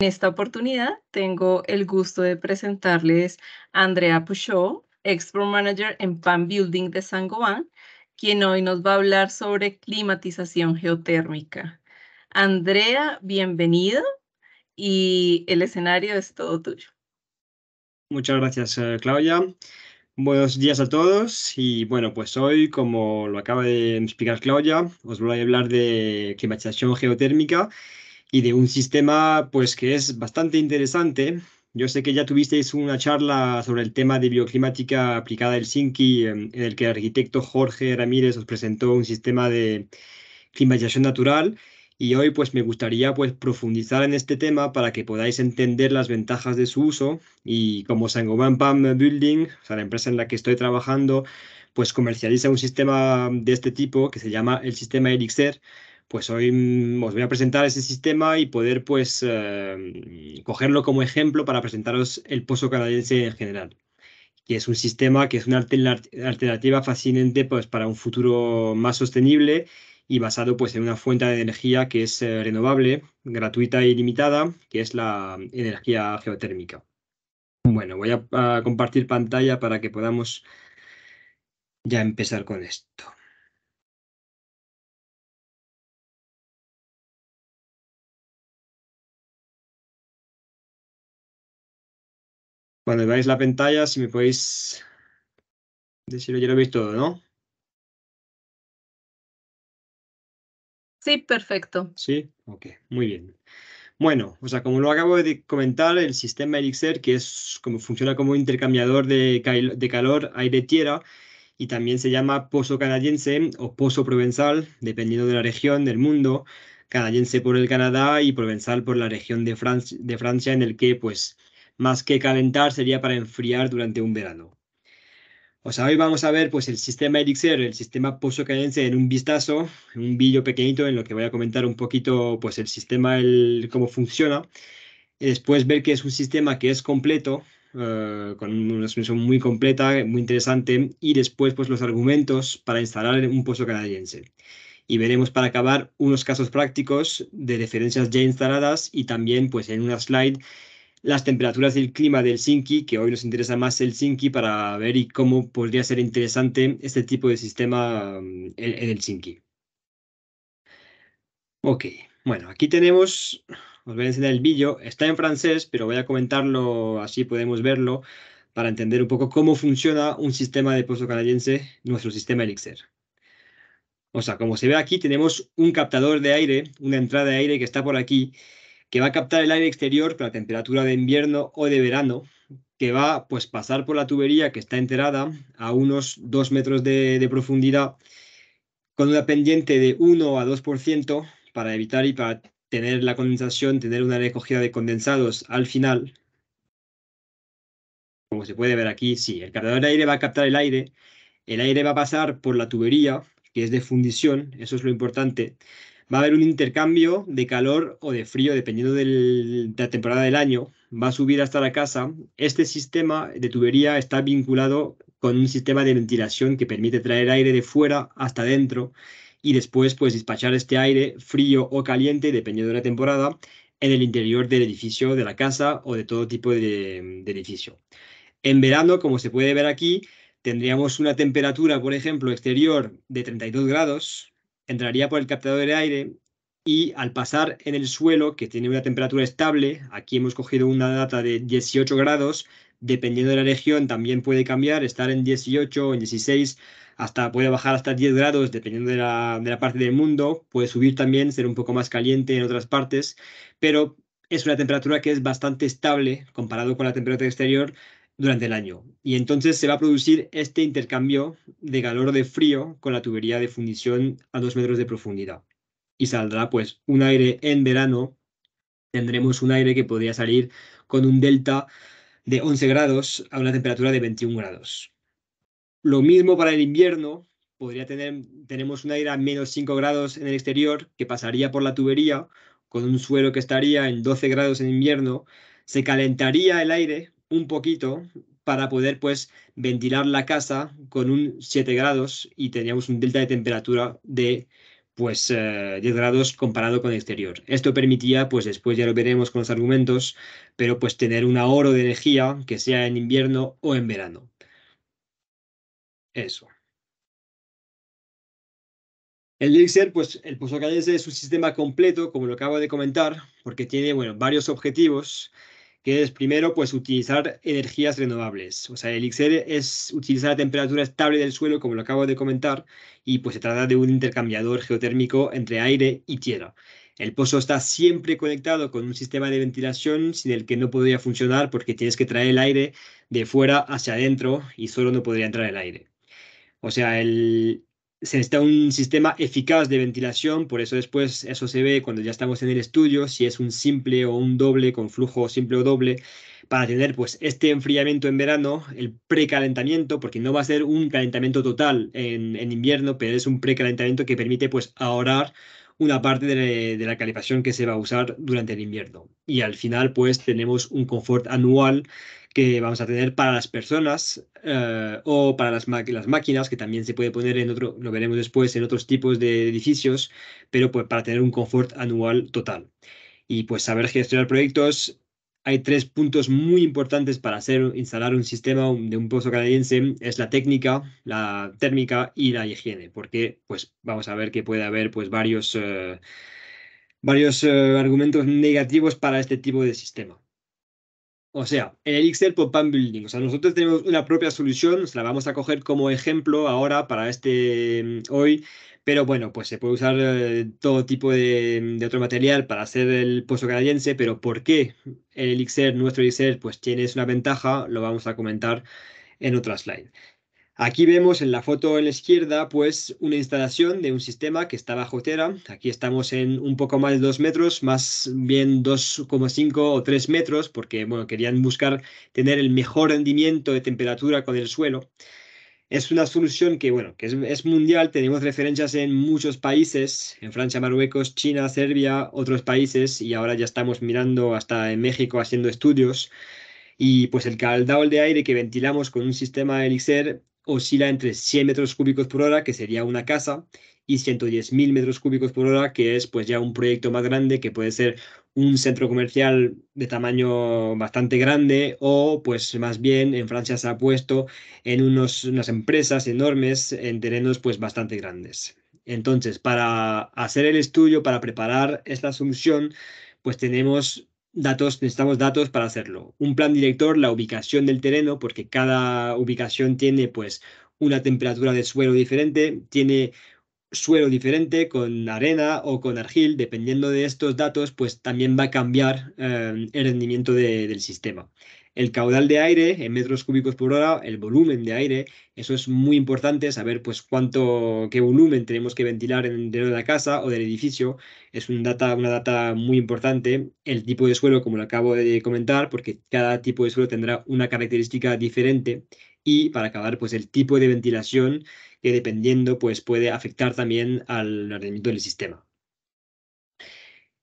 En esta oportunidad tengo el gusto de presentarles a Andrea Puchot, Export Manager en Pan Building de San Gobán, quien hoy nos va a hablar sobre climatización geotérmica. Andrea, bienvenido, y el escenario es todo tuyo. Muchas gracias, eh, Claudia. Buenos días a todos y bueno, pues hoy, como lo acaba de explicar Claudia, os voy a hablar de climatización geotérmica y de un sistema pues que es bastante interesante. Yo sé que ya tuvisteis una charla sobre el tema de bioclimática aplicada a Helsinki, en el que el arquitecto Jorge Ramírez os presentó un sistema de climatización natural y hoy pues me gustaría pues profundizar en este tema para que podáis entender las ventajas de su uso y como Sangoban Pam Building, o la empresa en la que estoy trabajando, pues comercializa un sistema de este tipo que se llama el sistema Elixir, pues hoy mm, os voy a presentar ese sistema y poder pues eh, cogerlo como ejemplo para presentaros el pozo canadiense en general, que es un sistema que es una alternativa fascinante pues para un futuro más sostenible y basado pues en una fuente de energía que es eh, renovable, gratuita y limitada, que es la energía geotérmica. Bueno, voy a compartir pantalla para que podamos ya empezar con esto. Cuando veáis la pantalla, si me podéis decirlo, ya lo veis todo, ¿no? Sí, perfecto. Sí, ok, muy bien. Bueno, o sea, como lo acabo de comentar, el sistema Elixir, que es como funciona como intercambiador de, calor aire-tierra, y también se llama pozo canadiense o pozo provenzal, dependiendo de la región del mundo, canadiense por el Canadá y provenzal por la región de, Francia, de Francia en el que pues más que calentar sería para enfriar durante un verano. O sea, hoy vamos a ver pues el sistema Elixir, el sistema pozo canadiense en un vistazo, en un vídeo pequeñito en lo que voy a comentar un poquito pues el sistema, el, cómo funciona. después ver que es un sistema que es completo, eh, con una solución muy completa, muy interesante, y después pues, los argumentos para instalar un pozo canadiense. Y veremos para acabar unos casos prácticos de referencias ya instaladas y también pues, en una slide las temperaturas y el clima del Sinki, que hoy nos interesa más el Sinki, para ver y cómo podría ser interesante este tipo de sistema mm, en, en Helsinki. Ok, bueno, aquí tenemos, os voy a enseñar el vídeo, está en francés, pero voy a comentarlo así podemos verlo para entender un poco cómo funciona un sistema de pozo canadiense, nuestro sistema Elixir. O sea, como se ve aquí, tenemos un captador de aire, una entrada de aire que está por aquí, que va a captar el aire exterior para la temperatura de invierno o de verano, que va a pues, pasar por la tubería que está enterada a unos 2 metros de, de profundidad con una pendiente de 1 a 2% para evitar y para tener la condensación, tener una recogida de condensados al final. Como se puede ver aquí, sí, el cargador de aire va a captar el aire, el aire va a pasar por la tubería, que es de fundición, eso es lo importante, va a haber un intercambio de calor o de frío, dependiendo de la temporada del año, va a subir hasta la casa. Este sistema de tubería está vinculado con un sistema de ventilación que permite traer aire de fuera hasta adentro y después pues despachar este aire frío o caliente, dependiendo de la temporada, en el interior del edificio, de la casa o de todo tipo de, de edificio. En verano, como se puede ver aquí, tendríamos una temperatura, por ejemplo, exterior de 32 grados, entraría por el captador de aire y al pasar en el suelo, que tiene una temperatura estable, aquí hemos cogido una data de 18 grados, dependiendo de la región también puede cambiar, estar en 18 o en 16, hasta, puede bajar hasta 10 grados dependiendo de la, de la parte del mundo, puede subir también, ser un poco más caliente en otras partes, pero es una temperatura que es bastante estable comparado con la temperatura exterior, durante el año. Y entonces se va a producir este intercambio de calor de frío con la tubería de fundición a dos metros de profundidad. Y saldrá pues un aire en verano, tendremos un aire que podría salir con un delta de 11 grados a una temperatura de 21 grados. Lo mismo para el invierno, podría tener, tenemos un aire a menos 5 grados en el exterior que pasaría por la tubería con un suelo que estaría en 12 grados en invierno, se calentaría el aire un poquito para poder pues ventilar la casa con un 7 grados y teníamos un delta de temperatura de pues 10 eh, grados comparado con el exterior. Esto permitía, pues después ya lo veremos con los argumentos, pero pues tener un ahorro de energía, que sea en invierno o en verano. Eso. El Elixir, pues el Calles es un sistema completo, como lo acabo de comentar, porque tiene, bueno, varios objetivos es primero pues utilizar energías renovables. O sea, el Elixir es utilizar la temperatura estable del suelo, como lo acabo de comentar, y pues se trata de un intercambiador geotérmico entre aire y tierra. El pozo está siempre conectado con un sistema de ventilación sin el que no podría funcionar porque tienes que traer el aire de fuera hacia adentro y solo no podría entrar el aire. O sea, el, se necesita un sistema eficaz de ventilación, por eso después eso se ve cuando ya estamos en el estudio, si es un simple o un doble, con flujo simple o doble, para tener pues este enfriamiento en verano, el precalentamiento, porque no va a ser un calentamiento total en, en invierno, pero es un precalentamiento que permite pues ahorrar una parte de, de, la calefacción que se va a usar durante el invierno. Y al final pues tenemos un confort anual que vamos a tener para las personas eh, o para las, las, máquinas, que también se puede poner en otro, lo veremos después, en otros tipos de edificios, pero pues para tener un confort anual total. Y pues saber gestionar proyectos. Hay tres puntos muy importantes para hacer, instalar un sistema de un pozo canadiense. Es la técnica, la térmica y la higiene, porque pues vamos a ver que puede haber pues varios... Eh, varios eh, argumentos negativos para este tipo de sistema. O sea, el Elixir pop pan Building. O sea, nosotros tenemos una propia solución, la vamos a coger como ejemplo ahora para este mm, hoy, pero bueno, pues se puede usar eh, todo tipo mm, de, otro material para hacer el pozo canadiense, pero ¿por qué el Elixir, nuestro Elixir, pues tiene una ventaja? Lo vamos a comentar en otra slide. Aquí vemos en la foto en la izquierda pues una instalación de un sistema que está bajo tierra. Aquí estamos en un poco más de dos metros, más bien 2,5 o 3 metros, porque bueno, querían buscar tener el mejor rendimiento de temperatura con el suelo. Es una solución que, bueno, que es, mundial, tenemos referencias en muchos países, en Francia, Marruecos, China, Serbia, otros países, y ahora ya estamos mirando hasta en México haciendo estudios. Y pues el caldado de aire que ventilamos con un sistema Elixir oscila entre 100 metros cúbicos por hora, que sería una casa, y 110.000 metros cúbicos por hora, que es pues ya un proyecto más grande, que puede ser un centro comercial de tamaño bastante grande o pues más bien en Francia se ha puesto en unos, unas empresas enormes en terrenos pues bastante grandes. Entonces, para hacer el estudio, para preparar esta solución, pues tenemos datos, necesitamos datos para hacerlo. Un plan director, la ubicación del terreno, porque cada ubicación tiene pues una temperatura de suelo diferente, tiene suelo diferente con arena o con argil, dependiendo de estos datos, pues también va a cambiar eh, el rendimiento del sistema el caudal de aire en metros cúbicos por hora, el volumen de aire, eso es muy importante, saber pues cuánto, qué volumen tenemos que ventilar dentro de la casa o del edificio, es una data muy importante, el tipo de suelo, como lo acabo de comentar, porque cada tipo de suelo tendrá una característica diferente y para acabar pues el tipo de ventilación que dependiendo pues puede afectar también al rendimiento del sistema.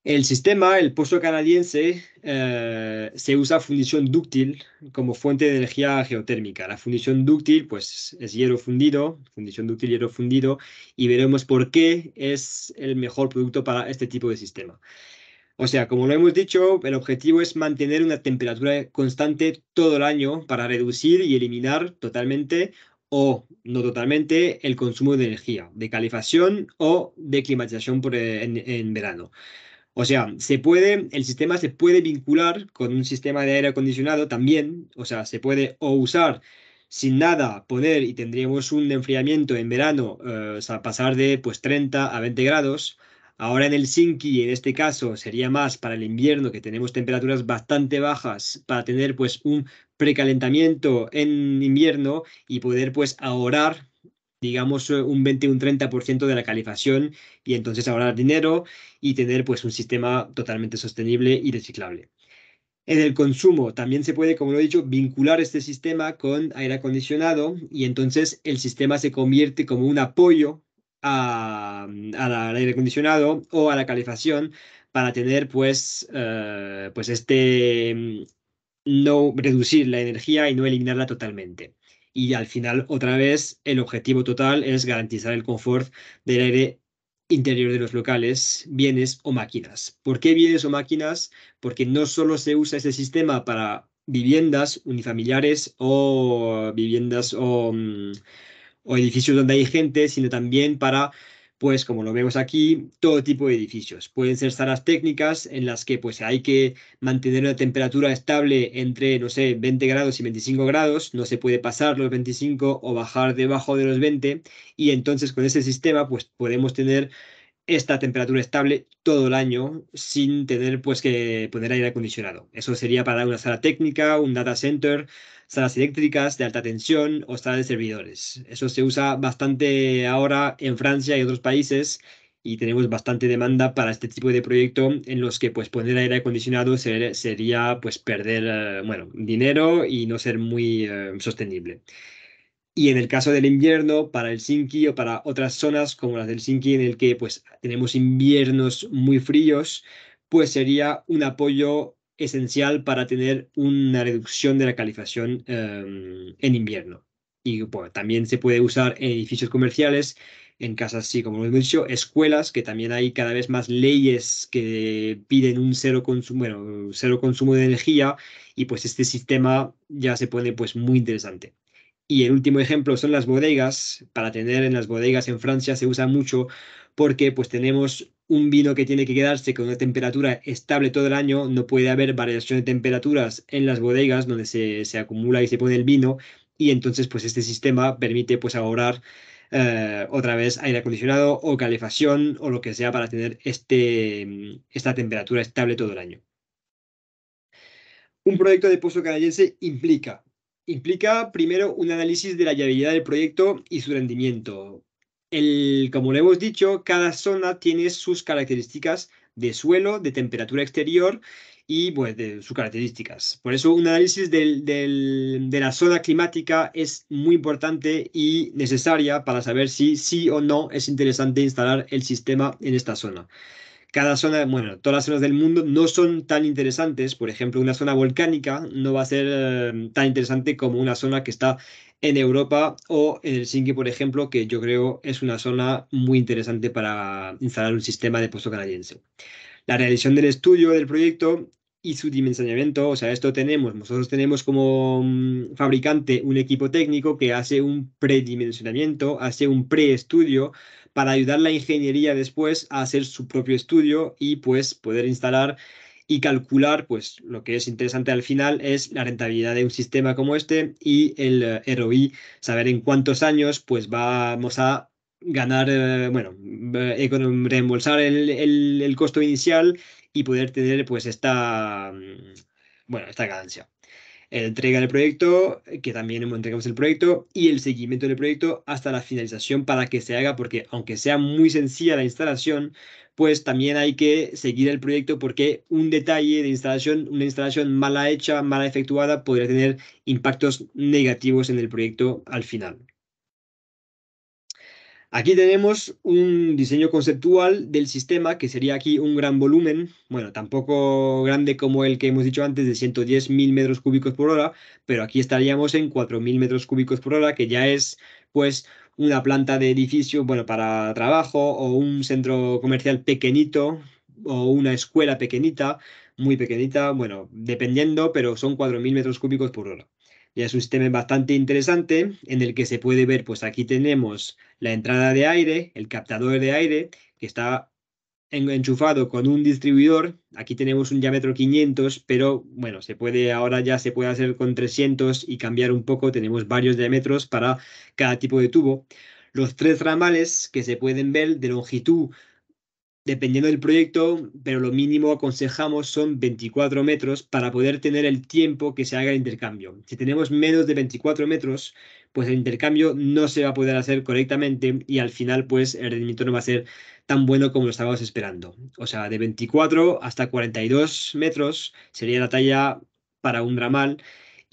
El sistema, el pozo canadiense, eh, se usa fundición dúctil como fuente de energía geotérmica. La fundición dúctil, pues, es hierro fundido, fundición dúctil, hierro fundido, y veremos por qué es el mejor producto para este tipo de sistema. O sea, como lo hemos dicho, el objetivo es mantener una temperatura constante todo el año para reducir y eliminar totalmente o no totalmente el consumo de energía, de calefacción o de climatización eh, en verano. O sea, se puede, el sistema se puede vincular con un sistema de aire acondicionado también, o sea, se puede o usar sin nada, poder y tendríamos un enfriamiento en verano, eh, o sea, pasar de pues 30 a 20 grados. Ahora en el Helsinki, en este caso, sería más para el invierno, que tenemos temperaturas bastante bajas, para tener pues un precalentamiento en invierno y poder pues ahorrar digamos, eh, un 20, un 30% de la calefacción y entonces ahorrar dinero y tener pues un sistema totalmente sostenible y reciclable. En el consumo también se puede, como lo he dicho, vincular este sistema con aire acondicionado y entonces el sistema se convierte como un apoyo al aire acondicionado o a la calefacción para tener pues, eh, pues este, mm, no reducir la energía y no eliminarla totalmente y al final otra vez el objetivo total es garantizar el confort del aire interior de los locales, bienes o máquinas. ¿Por qué bienes o máquinas? Porque no solo se usa ese sistema para viviendas unifamiliares o viviendas o, mm, o edificios donde hay gente, sino también para pues como lo vemos aquí, todo tipo de edificios. Pueden ser salas técnicas en las que pues hay que mantener una temperatura estable entre, no sé, 20 grados y 25 grados, no se puede pasar los 25 o bajar debajo de los 20 y entonces con ese sistema pues podemos tener esta temperatura estable todo el año sin tener pues que poner aire acondicionado. Eso sería para una sala técnica, un data center, salas eléctricas de alta tensión o salas de servidores. Eso se usa bastante ahora en Francia y otros países y tenemos bastante demanda para este tipo de proyecto en los que pues poner aire acondicionado sería pues perder eh, bueno, dinero y no ser muy eh, sostenible. Y en el caso del invierno, para Helsinki o para otras zonas como las de Helsinki en el que pues tenemos inviernos muy fríos, pues sería un apoyo esencial para tener una reducción de la calificación em, en invierno. Y pues, también se puede usar en edificios comerciales, en casas, sí, como hemos dicho, escuelas, que también hay cada vez más leyes que piden un cero consumo, cero consumo de energía, y pues este sistema ya se pone pues muy interesante. Y el último ejemplo son las bodegas. Para tener en las bodegas en Francia se usa mucho porque pues tenemos un vino que tiene que quedarse con una temperatura estable todo el año, no puede haber variación de temperaturas en las bodegas donde se, acumula y se pone el vino, y entonces pues este sistema permite pues ahorrar eh, otra vez aire acondicionado o calefacción o lo que sea para tener este, esta temperatura estable todo el año. Un proyecto de pozo canadiense implica, implica primero un análisis de la viabilidad del proyecto y su rendimiento como lo hemos dicho, cada zona tiene sus características de suelo, de temperatura exterior y pues, de sus características. Por eso un análisis de la zona climática es muy importante y necesaria para saber si sí o no es interesante instalar el sistema en esta zona. Cada zona, bueno, todas las zonas del mundo no son tan interesantes. Por ejemplo, una zona volcánica no va a ser eh, tan interesante como una zona que está en Europa o en Helsinki, por ejemplo, que yo creo es una zona muy interesante para instalar un sistema de puesto canadiense. La realización del estudio del proyecto y su dimensionamiento, o sea, esto tenemos, nosotros tenemos como mm, fabricante un equipo técnico que hace un predimensionamiento, hace un preestudio para ayudar la ingeniería después a hacer su propio estudio y pues poder instalar y calcular, pues lo que es interesante al final es la rentabilidad de un sistema como este y el eh, ROI, saber en cuántos años pues vamos a ganar, eh, bueno, eh, reembolsar el, costo inicial y poder tener pues esta, mm, bueno, esta ganancia. Entrega del proyecto, que también entregamos el proyecto, y el seguimiento del proyecto hasta la finalización para que se haga, porque aunque sea muy sencilla la instalación, pues también hay que seguir el proyecto porque un detalle de instalación, una instalación mala hecha, mala efectuada, podría tener impactos negativos en el proyecto al final. Aquí tenemos un diseño conceptual del sistema, que sería aquí un gran volumen, bueno, tampoco grande como el que hemos dicho antes de 110.000 metros cúbicos por hora, pero aquí estaríamos en 4.000 metros cúbicos por hora, que ya es pues una planta de edificio, bueno, para trabajo o un centro comercial pequeñito o una escuela pequeñita, muy pequeñita, bueno, dependiendo, pero son 4.000 metros cúbicos por hora. Ya es un sistema bastante interesante en el que se puede ver, pues aquí tenemos la entrada de aire, el captador de aire, que está enchufado con un distribuidor. Aquí tenemos un diámetro 500, pero bueno, se puede ahora ya se puede hacer con 300 y cambiar un poco. Tenemos varios diámetros para cada tipo de tubo. Los tres ramales que se pueden ver de longitud, dependiendo del proyecto, pero lo mínimo aconsejamos son 24 metros para poder tener el tiempo que se haga el intercambio. Si tenemos menos de 24 metros, pues el intercambio no se va a poder hacer correctamente y al final pues el rendimiento no va a ser tan bueno como lo estábamos esperando. O sea, de 24 hasta 42 metros sería la talla para un Dramal.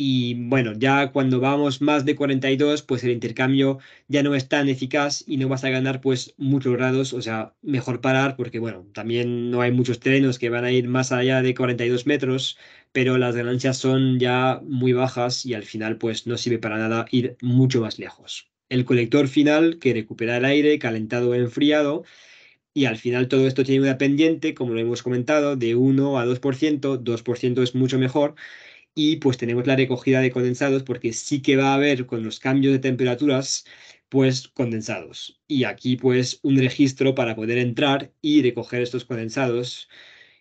Y bueno, ya cuando vamos más de 42, pues el intercambio ya no es tan eficaz y no vas a ganar pues muchos grados, o sea, mejor parar porque bueno, también no hay muchos trenos que van a ir más allá de 42 metros, pero las ganancias son ya muy bajas y al final pues no sirve para nada ir mucho más lejos. El colector final que recupera el aire calentado o enfriado y al final todo esto tiene una pendiente, como lo hemos comentado, de 1 a 2%, 2% es mucho mejor y pues tenemos la recogida de condensados porque sí que va a haber con los cambios de temperaturas pues condensados y aquí pues un registro para poder entrar y recoger estos condensados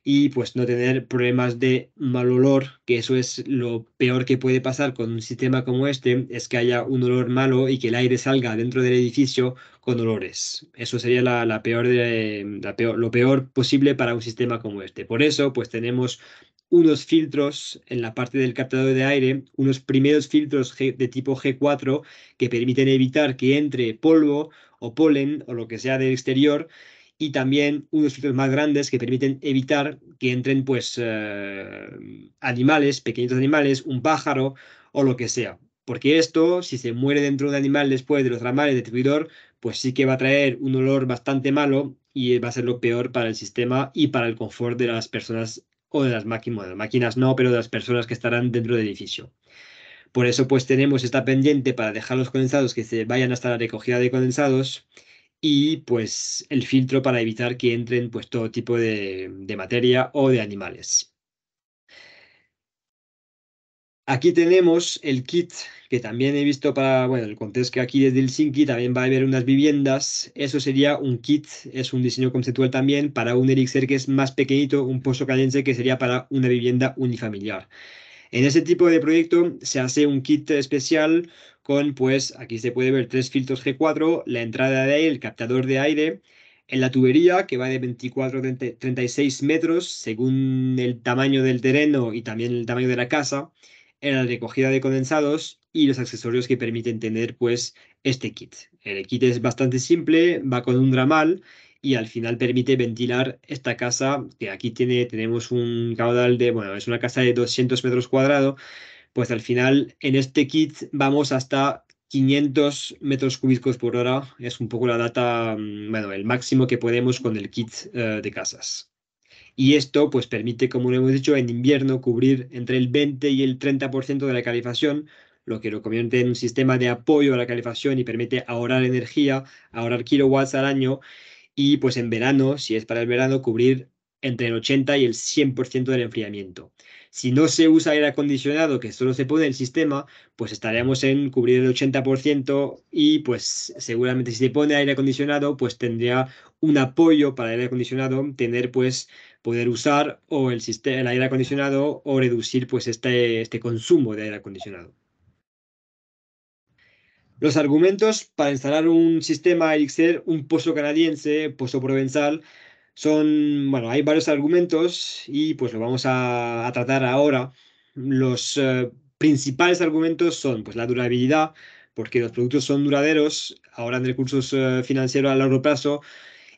y pues no tener problemas de mal olor, que eso es lo peor que puede pasar con un sistema como este, es que haya un olor malo y que el aire salga dentro del edificio con olores. Eso sería la, peor de, la peor, lo peor posible para un sistema como este. Por eso, pues tenemos unos filtros en la parte del captador de aire, unos primeros filtros de tipo G4 que permiten evitar que entre polvo o polen o lo que sea del exterior y también unos filtros más grandes que permiten evitar que entren pues eh, animales, pequeños animales, un pájaro o lo que sea. Porque esto, si se muere dentro de un animal después de los ramales de distribuidor, pues sí que va a traer un olor bastante malo y va a ser lo peor para el sistema y para el confort de las personas o de las máquinas, máquinas no, pero de las personas que estarán dentro del edificio. Por eso pues tenemos esta pendiente para dejar los condensados que se vayan hasta la recogida de condensados y pues el filtro para evitar que entren pues todo tipo de, de materia o de animales. Aquí tenemos el kit que también he visto para, bueno, el contexto que aquí desde Helsinki también va a haber unas viviendas. Eso sería un kit, es un diseño conceptual también para un Elixir que es más pequeñito, un pozo caliente que sería para una vivienda unifamiliar. En ese tipo de proyecto se hace un kit especial con, pues, aquí se puede ver tres filtros G4, la entrada de aire, el captador de aire, en la tubería, que va de 24 a 36 metros, según el tamaño del terreno y también el tamaño de la casa en la recogida de condensados y los accesorios que permiten tener pues este kit. El kit es bastante simple, va con un ramal y al final permite ventilar esta casa que aquí tiene, tenemos un caudal de, bueno, es una casa de 200 metros cuadrados, pues al final en este kit vamos hasta 500 metros cúbicos por hora, es un poco la data, mm, bueno, el máximo que podemos con el kit eh, de casas y esto pues permite, como hemos dicho, en invierno cubrir entre el 20 y el 30% de la calefacción, lo que lo convierte en un sistema de apoyo a la calefacción y permite ahorrar energía, ahorrar kilowatts al año y pues en verano, si es para el verano, cubrir entre el 80 y el 100% del enfriamiento. Si no se usa aire acondicionado, que solo se pone el sistema, pues estaríamos en cubrir el 80% y pues seguramente si se pone aire acondicionado, pues tendría un apoyo para el aire acondicionado, tener pues poder usar o el, sistema, el aire acondicionado o reducir pues este, este consumo de aire acondicionado. Los argumentos para instalar un sistema Elixir, un pozo canadiense, pozo provenzal, son, bueno, hay varios argumentos y pues lo vamos a, tratar ahora. Los eh, principales argumentos son pues la durabilidad, porque los productos son duraderos, ahorran recursos eh, financieros a largo plazo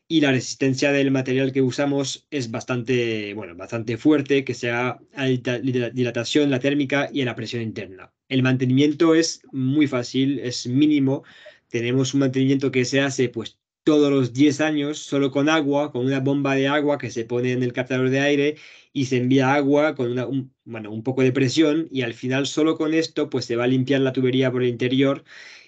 y la resistencia del material que usamos es bastante, bueno, bastante fuerte, que sea a dilatación, la térmica y la presión interna. El mantenimiento es muy fácil, es mínimo. Tenemos un mantenimiento que se hace pues todos los 10 años solo con agua, con una bomba de agua que se pone en el captador de aire y se envía agua con una, un, un poco de presión y al final solo con esto pues se va a limpiar la tubería por el interior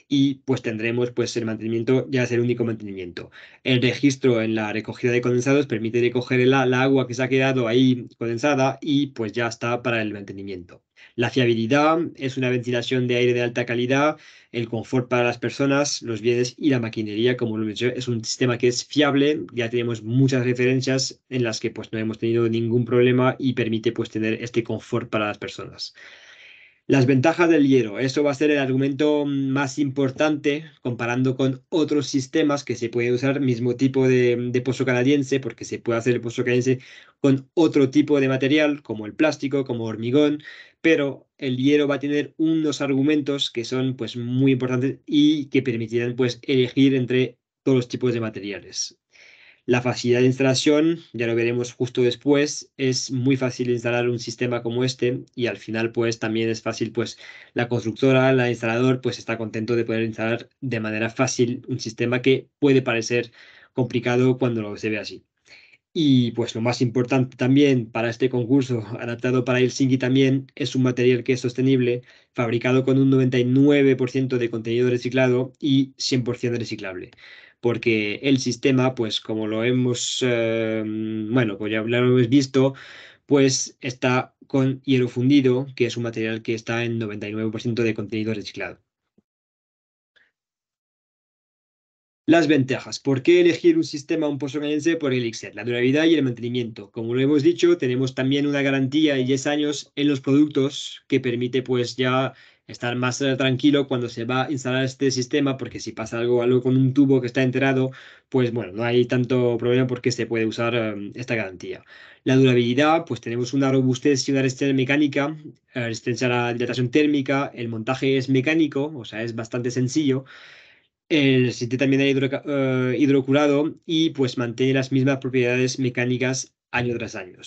y pues tendremos pues el mantenimiento, ya es el único mantenimiento. El registro en la recogida de condensados permite recoger el, la agua que se ha quedado ahí condensada y pues ya está para el mantenimiento. La fiabilidad es una ventilación de aire de alta calidad, el confort para las personas, los bienes y la maquinería, como lo mencioné, es un sistema que es fiable, ya tenemos muchas referencias en las que pues no hemos tenido ningún problema y permite pues tener este confort para las personas. Las ventajas del hierro. Eso va a ser el argumento más importante comparando con otros sistemas que se pueden usar, mismo tipo de, de pozo canadiense, porque se puede hacer el pozo canadiense con otro tipo de material, como el plástico, como hormigón, pero el hielo va a tener unos argumentos que son pues muy importantes y que permitirán pues elegir entre todos los tipos de materiales. La facilidad de instalación, ya lo veremos justo después, es muy fácil instalar un sistema como este y al final pues también es fácil pues la constructora, la instalador pues está contento de poder instalar de manera fácil un sistema que puede parecer complicado cuando lo se ve así. Y pues lo más importante también para este concurso, adaptado para Helsinki también, es un material que es sostenible, fabricado con un 99% de contenido reciclado y 100% reciclable. Porque el sistema, pues como lo hemos, em, bueno, pues ya lo hemos visto, pues está con hierro fundido, que es un material que está en 99% de contenido reciclado. Las ventajas. ¿Por qué elegir un sistema un postcanadiense por Elixir? La durabilidad y el mantenimiento. Como lo hemos dicho, tenemos también una garantía de 10 años en los productos que permite pues ya estar más eh, tranquilo cuando se va a instalar este sistema porque si pasa algo, algo con un tubo que está enterado, pues bueno, no hay tanto problema porque se puede usar em, esta garantía. La durabilidad, pues tenemos una robustez y una resistencia mecánica, eh, resistencia a la dilatación térmica, el montaje es mecánico, o sea, es bastante sencillo. El eh, sistema también ha eh, hidrocurado y pues mantiene las mismas propiedades mecánicas año tras año.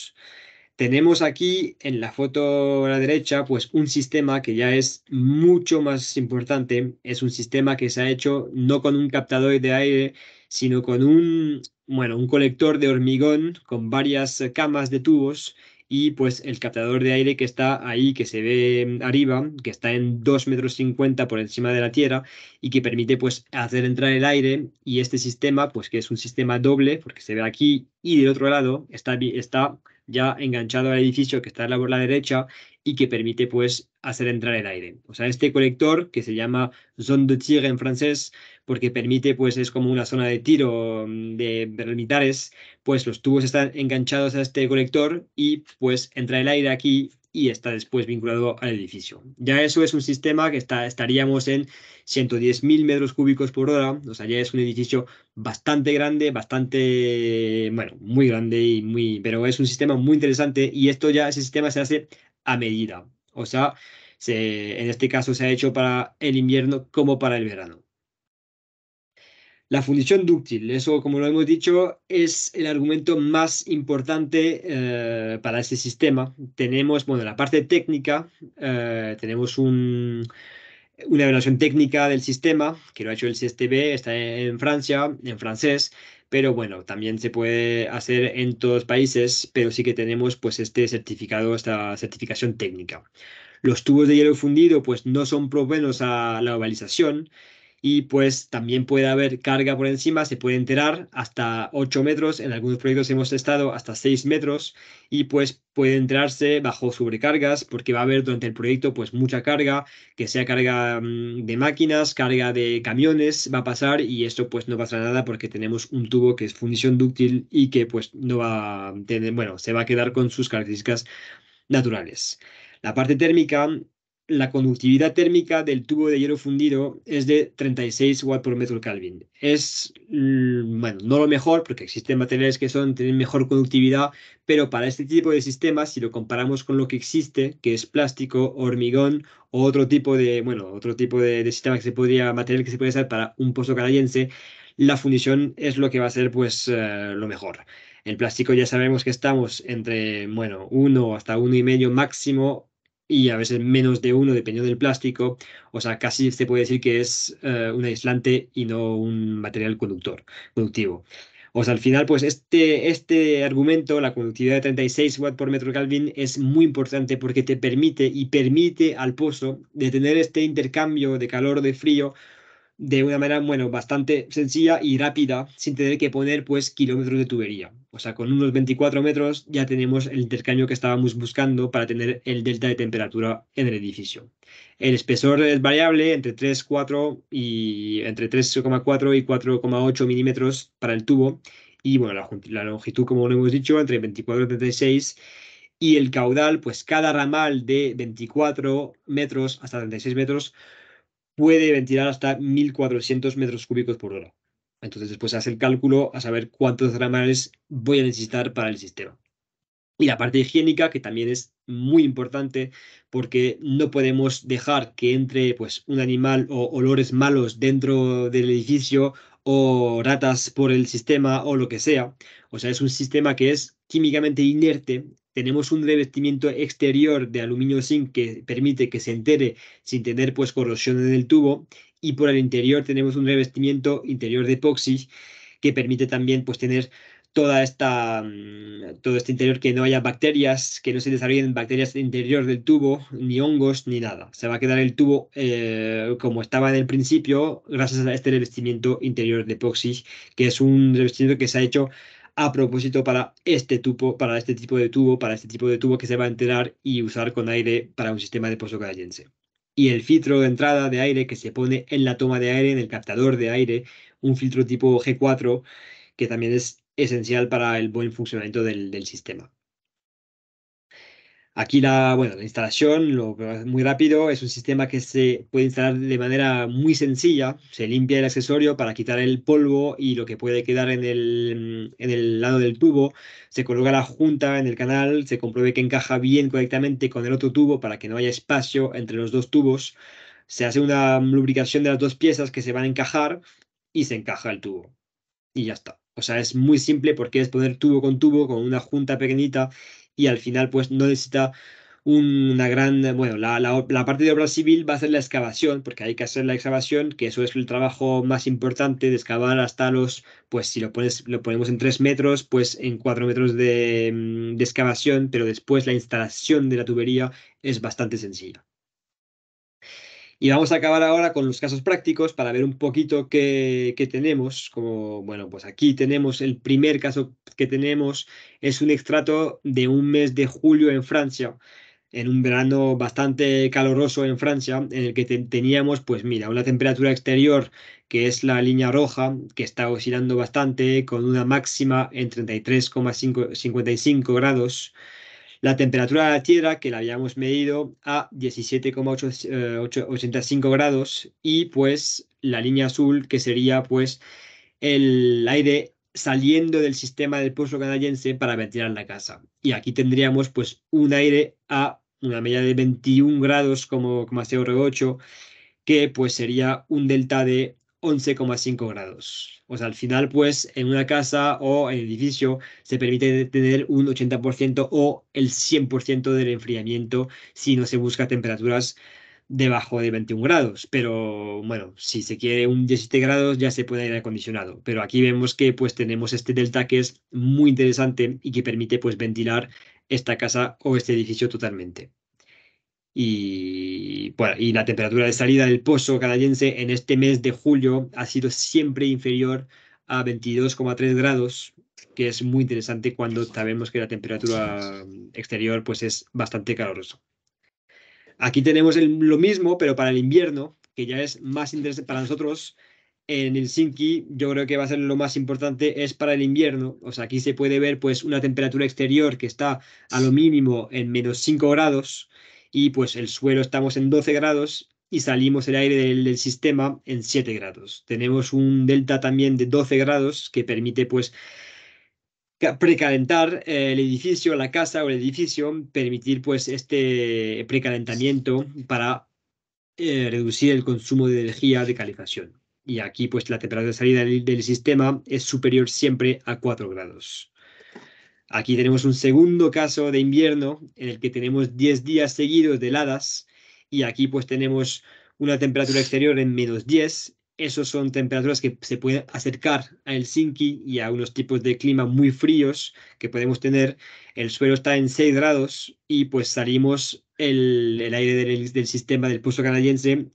Tenemos aquí en la foto a la derecha pues un sistema que ya es mucho más importante. Es un sistema que se ha hecho no con un captador de aire, sino con un, bueno, un colector de hormigón con varias camas de tubos y pues el captador de aire que está ahí, que se ve arriba, que está en 2,50 metros por encima de la Tierra y que permite pues hacer entrar el aire y este sistema, pues que es un sistema doble, porque se ve aquí y del otro lado está, está ya enganchado al edificio que está a la, la derecha y que permite pues hacer entrar el aire. O sea, este colector que se llama zone de tir en francés, porque permite pues es como una zona de tiro mm, de, pues los tubos están enganchados a este colector y pues entra el aire aquí y está después vinculado al edificio. Ya eso es un sistema que está, estaríamos en 110.000 metros cúbicos por hora, o sea, ya es un edificio bastante grande, bastante, bueno, muy grande y muy, pero es un sistema muy interesante y esto ya, ese sistema se hace medida. O sea, se, en este caso se ha hecho para el invierno como para el verano. La fundición dúctil, eso como lo hemos dicho, es el argumento más importante eh, para este sistema. Tenemos, bueno, la parte técnica, eh, tenemos un, una evaluación técnica del sistema que lo ha hecho el CSTB, está en Francia, en francés, pero bueno, también se puede hacer en todos los países, pero sí que tenemos pues este certificado, esta certificación técnica. Los tubos de hielo fundido pues no son propenos a la ovalización y pues también puede haber carga por encima, se puede enterar hasta 8 metros, en algunos proyectos hemos estado hasta 6 metros y pues puede enterarse bajo sobrecargas porque va a haber durante el proyecto pues mucha carga, que sea carga mm, de máquinas, carga de camiones, va a pasar y esto pues no pasa nada porque tenemos un tubo que es fundición dúctil y que pues no va a tener, bueno, se va a quedar con sus características naturales. La parte térmica la conductividad térmica del tubo de hierro fundido es de 36 watts por metro Kelvin. Es, mm, bueno, no lo mejor, porque existen materiales que son, tienen mejor conductividad, pero para este tipo de sistemas, si lo comparamos con lo que existe, que es plástico, hormigón o otro tipo de, bueno, otro tipo de, sistema que se podría, material que se puede usar para un pozo canadiense, la fundición es lo que va a ser, pues, eh, lo mejor. El plástico ya sabemos que estamos entre, bueno, uno hasta uno y medio máximo y a veces menos de uno dependiendo del plástico. O sea, casi se puede decir que es eh, un aislante y no un material conductor, conductivo. O sea, al final, pues este, este argumento, la conductividad de 36 watts por metro Kelvin, es muy importante porque te permite y permite al pozo de tener este intercambio de calor de frío de una manera, bueno, bastante sencilla y rápida, sin tener que poner, pues, kilómetros de tubería o sea, con unos 24 metros ya tenemos el descaño que estábamos buscando para tener el delta de temperatura en el edificio. El espesor es variable entre 3, y entre 3,4 y 4,8 milímetros para el tubo y bueno, la, longitud, como lo hemos dicho, entre 24 y 36 y el caudal, pues cada ramal de 24 metros hasta 36 metros puede ventilar hasta 1.400 metros cúbicos por hora. Entonces después pues, hace el cálculo a saber cuántos ramales voy a necesitar para el sistema. Y la parte higiénica, que también es muy importante, porque no podemos dejar que entre pues, un animal o olores malos dentro del edificio o ratas por el sistema o lo que sea. O sea, es un sistema que es químicamente inerte. Tenemos un revestimiento exterior de aluminio zinc que permite que se entere sin tener pues corrosión en el tubo y por el interior tenemos un revestimiento interior de epoxi que permite también pues tener toda esta, mm, todo este interior que no haya bacterias, que no se desarrollen bacterias interior del tubo, ni hongos, ni nada. Se va a quedar el tubo eh, como estaba en el principio gracias a este revestimiento interior de epoxi, que es un revestimiento que se ha hecho a propósito para este tubo, para este tipo de tubo, para este tipo de tubo que se va a enterar y usar con aire para un sistema de pozo y el filtro de entrada de aire que se pone en la toma de aire, en el captador de aire, un filtro tipo G4 que también es esencial para el buen funcionamiento del, del sistema. Aquí la, bueno, la instalación lo, es muy rápido, es un sistema que se puede instalar de manera muy sencilla, se limpia el accesorio para quitar el polvo y lo que puede quedar en el, en el lado del tubo, se coloca la junta en el canal, se compruebe que encaja bien correctamente con el otro tubo para que no haya espacio entre los dos tubos, se hace una lubricación de las dos piezas que se van a encajar y se encaja el tubo. Y ya está. O sea, es muy simple porque es poner tubo con tubo, con una junta pequeñita y al final pues no necesita una gran, bueno, la, la, parte de obra civil va a ser la excavación, porque hay que hacer la excavación, que eso es el trabajo más importante de excavar hasta los, pues si lo, pones, lo ponemos en tres metros, pues en cuatro metros de mm, excavación, pero después la instalación de la tubería es bastante sencilla. Y vamos a acabar ahora con los casos prácticos para ver un poquito qué, tenemos. Como, bueno, pues aquí tenemos el primer caso que tenemos, es un extrato de un mes de julio en Francia, en un verano bastante caloroso en Francia, en el que teníamos, pues mira, una temperatura exterior que es la línea roja, que está oscilando bastante, con una máxima en 33,55 grados la temperatura de la Tierra, que la habíamos medido a 17,85 eh, grados, y pues la línea azul, que sería pues el aire saliendo del sistema del pozo canadiense para ventilar la casa. Y aquí tendríamos pues un aire a una media de 21 grados como, como 0,8, que pues sería un delta de 11,5 grados. O sea, al final, pues en una casa o en edificio se permite tener un 80% o el 100% del enfriamiento si no se busca temperaturas debajo de 21 grados. Pero bueno, si se quiere un 17 grados ya se puede ir acondicionado. Pero aquí vemos que pues tenemos este delta que es muy interesante y que permite pues ventilar esta casa o este edificio totalmente. Y, bueno, la temperatura de salida del pozo canadiense en este mes de julio ha sido siempre inferior a 22,3 grados, que es muy interesante cuando sabemos que la temperatura exterior pues, es bastante calurosa. Aquí tenemos lo mismo, pero para el invierno, que ya es más interesante para nosotros. En el Helsinki, yo creo que va a ser lo más importante, es para el invierno. O sea, aquí se puede ver pues una temperatura exterior que está a lo mínimo en menos 5 grados y pues el suelo estamos en 12 grados y salimos el aire del, sistema en 7 grados. Tenemos un delta también de 12 grados que permite pues precalentar eh, el edificio, la casa o el edificio, permitir pues este precalentamiento para eh, reducir el consumo de energía de calefacción. Y aquí pues la temperatura de salida del, del sistema es superior siempre a 4 grados. Aquí tenemos un segundo caso de invierno en el que tenemos 10 días seguidos de heladas y aquí pues tenemos una temperatura exterior en menos 10. Esas son temperaturas que se pueden acercar a Helsinki y a unos tipos de clima muy fríos que podemos tener. El suelo está en 6 grados y pues salimos el, aire del, sistema del pozo canadiense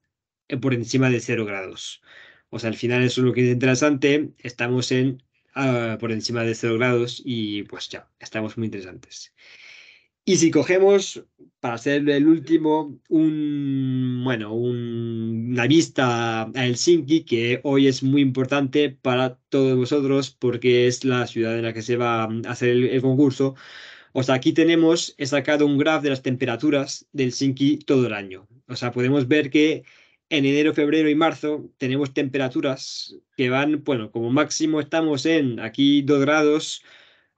eh, por encima de 0 grados. O sea, al final eso es lo que es interesante. Estamos en Ah, por encima de 0 grados y pues ya, estamos muy interesantes. Y si cogemos, para ser el último, un, bueno, una vista a Helsinki, que hoy es muy importante para todos vosotros porque es la ciudad en la que se va a hacer el, concurso. O sea, aquí tenemos, he sacado un graph de las temperaturas de Helsinki todo el año. O sea, podemos ver que en enero, febrero y marzo tenemos temperaturas que van, bueno, como máximo estamos en aquí 2 grados,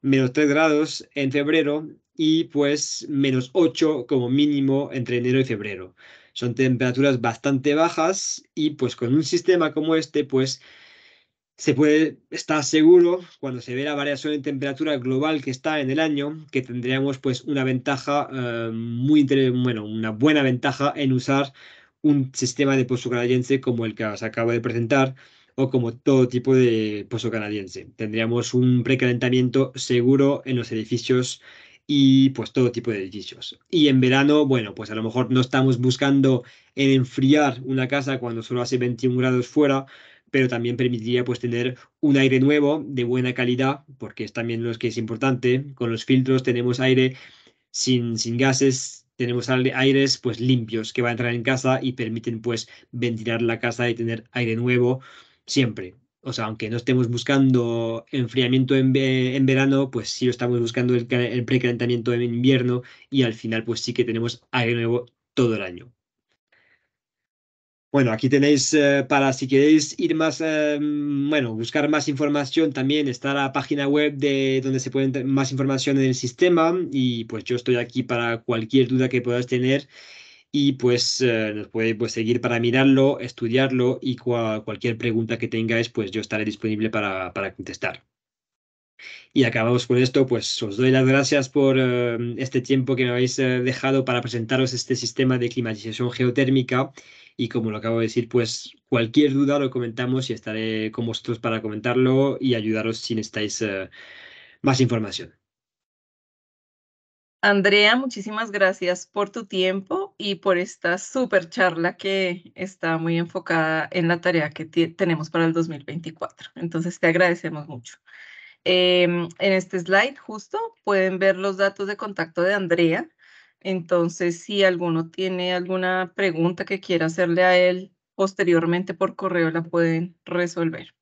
menos 3 grados en febrero y pues menos 8 como mínimo entre enero y febrero. Son temperaturas bastante bajas y pues con un sistema como este pues se puede estar seguro cuando se ve la variación en temperatura global que está en el año que tendríamos pues una ventaja eh, muy bueno, una buena ventaja en usar un sistema de pozo canadiense como el que os acabo de presentar o como todo tipo de pozo canadiense. Tendríamos un precalentamiento seguro en los edificios y pues todo tipo de edificios. Y en verano, bueno, pues a lo mejor no estamos buscando en enfriar una casa cuando solo hace 21 grados fuera, pero también permitiría pues tener un aire nuevo de buena calidad, porque es también lo que es importante. Con los filtros tenemos aire sin, sin gases, tenemos aires pues limpios que va a entrar en casa y permiten pues ventilar la casa y tener aire nuevo siempre. O sea, aunque no estemos buscando enfriamiento en, verano, pues sí lo estamos buscando el, el precalentamiento en invierno y al final pues sí que tenemos aire nuevo todo el año. Bueno, aquí tenéis eh, para si queréis ir más, eh, bueno, buscar más información también está la página web de donde se puede más información en el sistema y pues yo estoy aquí para cualquier duda que puedas tener y pues eh, nos puede pues, seguir para mirarlo, estudiarlo y cualquier pregunta que tengáis pues yo estaré disponible para contestar. Y acabamos con esto, pues os doy las gracias por em, este tiempo que me habéis eh, dejado para presentaros este sistema de climatización geotérmica. Y como lo acabo de decir, pues cualquier duda lo comentamos y estaré con vosotros para comentarlo y ayudaros si necesitáis eh, más información. Andrea, muchísimas gracias por tu tiempo y por esta super charla que está muy enfocada en la tarea que tenemos para el 2024. Entonces, te agradecemos mucho. Em, en este slide justo pueden ver los datos de contacto de Andrea. Entonces, si alguno tiene alguna pregunta que quiera hacerle a él posteriormente por correo, la pueden resolver.